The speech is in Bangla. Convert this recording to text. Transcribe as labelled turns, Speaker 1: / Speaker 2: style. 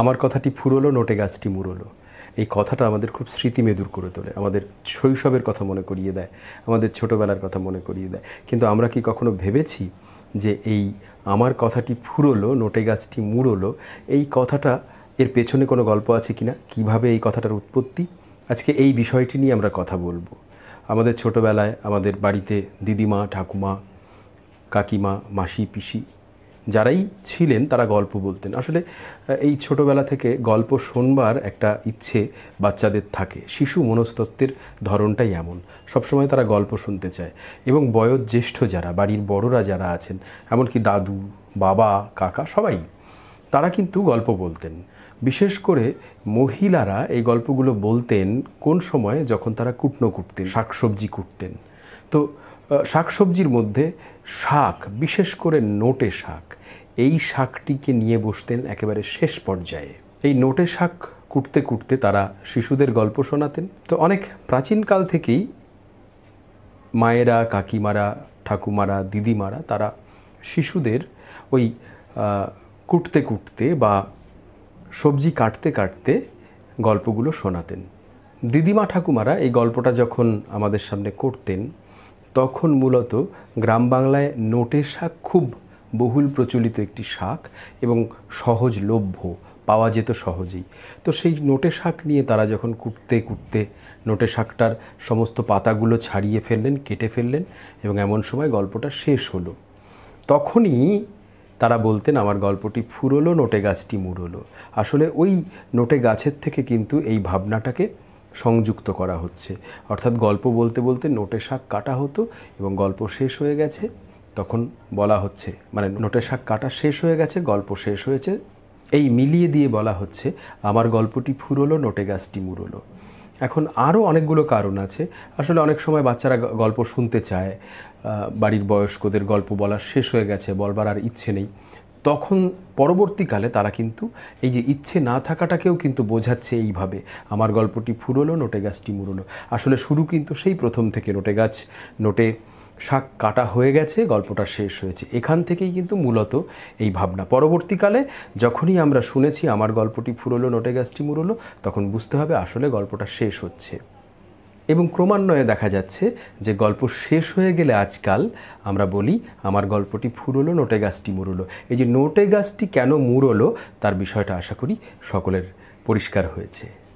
Speaker 1: আমার কথাটি ফুরলো নোটে গাছটি মুরলো এই কথাটা আমাদের খুব স্মৃতিমেদুর করে তোলে আমাদের শৈশবের কথা মনে করিয়ে দেয় আমাদের ছোটোবেলার কথা মনে করিয়ে দেয় কিন্তু আমরা কি কখনো ভেবেছি যে এই আমার কথাটি ফুরলো নোটে গাছটি মুড়লো এই কথাটা এর পেছনে কোনো গল্প আছে কি না কীভাবে এই কথাটার উৎপত্তি আজকে এই বিষয়টি নিয়ে আমরা কথা বলবো আমাদের ছোটোবেলায় আমাদের বাড়িতে দিদিমা ঠাকুমা কাকিমা মাসি পিসি যারাই ছিলেন তারা গল্প বলতেন আসলে এই ছোটবেলা থেকে গল্প শোনবার একটা ইচ্ছে বাচ্চাদের থাকে শিশু মনস্তত্ত্বের ধরনটাই এমন সবসময় তারা গল্প শুনতে চায় এবং বয়োজ্যেষ্ঠ যারা বাড়ির বড়রা যারা আছেন এমনকি দাদু বাবা কাকা সবাই তারা কিন্তু গল্প বলতেন বিশেষ করে মহিলারা এই গল্পগুলো বলতেন কোন সময়ে যখন তারা কুটনো কুটতেন শাকসবজি কুটতেন তো শাকসবজির মধ্যে শাক বিশেষ করে নোটে শাক এই শাকটিকে নিয়ে বসতেন একেবারে শেষ পর্যায়ে এই নোটে শাক কুটতে কুটতে তারা শিশুদের গল্প শোনাতেন তো অনেক প্রাচীনকাল থেকেই মায়েরা কাকিমারা ঠাকুমারা দিদিমারা তারা শিশুদের ওই কুটতে কুটতে বা সবজি কাটতে কাটতে গল্পগুলো শোনাতেন দিদিমা ঠাকুমারা এই গল্পটা যখন আমাদের সামনে করতেন তখন মূলত গ্রাম বাংলায় নোটে শাক খুব বহুল প্রচলিত একটি শাক এবং সহজলভ্য পাওয়া যেত সহজেই তো সেই নোটে শাক নিয়ে তারা যখন কুটতে কুটতে নোটে শাকটার সমস্ত পাতাগুলো ছাড়িয়ে ফেললেন কেটে ফেললেন এবং এমন সময় গল্পটা শেষ হলো তখনই তারা বলতেন আমার গল্পটি ফুরলো নোটে গাছটি মুড়লো আসলে ওই নোটে গাছের থেকে কিন্তু এই ভাবনাটাকে সংযুক্ত করা হচ্ছে অর্থাৎ গল্প বলতে বলতে নোটে শাক কাটা হতো এবং গল্প শেষ হয়ে গেছে তখন বলা হচ্ছে মানে নোটের শাক কাটা শেষ হয়ে গেছে গল্প শেষ হয়েছে এই মিলিয়ে দিয়ে বলা হচ্ছে আমার গল্পটি ফুরলো নোটে গাছটি মুরলো এখন আরও অনেকগুলো কারণ আছে আসলে অনেক সময় বাচ্চারা গল্প শুনতে চায় বাড়ির বয়স্কদের গল্প বলা শেষ হয়ে গেছে বলবার আর ইচ্ছে নেই তখন পরবর্তীকালে তারা কিন্তু এই যে ইচ্ছে না থাকাটাকেও কিন্তু বোঝাচ্ছে এইভাবে আমার গল্পটি ফুরলো নোটে গাছটি মুরলো আসলে শুরু কিন্তু সেই প্রথম থেকে নোটে গাছ নোটে শাক কাটা হয়ে গেছে গল্পটা শেষ হয়েছে এখান থেকেই কিন্তু মূলত এই ভাবনা পরবর্তীকালে যখনই আমরা শুনেছি আমার গল্পটি ফুরলো নোটে গ্যাসটি মুরলো তখন বুঝতে হবে আসলে গল্পটা শেষ হচ্ছে এবং ক্রমান্বয়ে দেখা যাচ্ছে যে গল্প শেষ হয়ে গেলে আজকাল আমরা বলি আমার গল্পটি ফুরলো নোটে গাছটি মুরলো এই যে নোটে গাছটি কেন মুরলো তার বিষয়টা আশা করি সকলের পরিষ্কার হয়েছে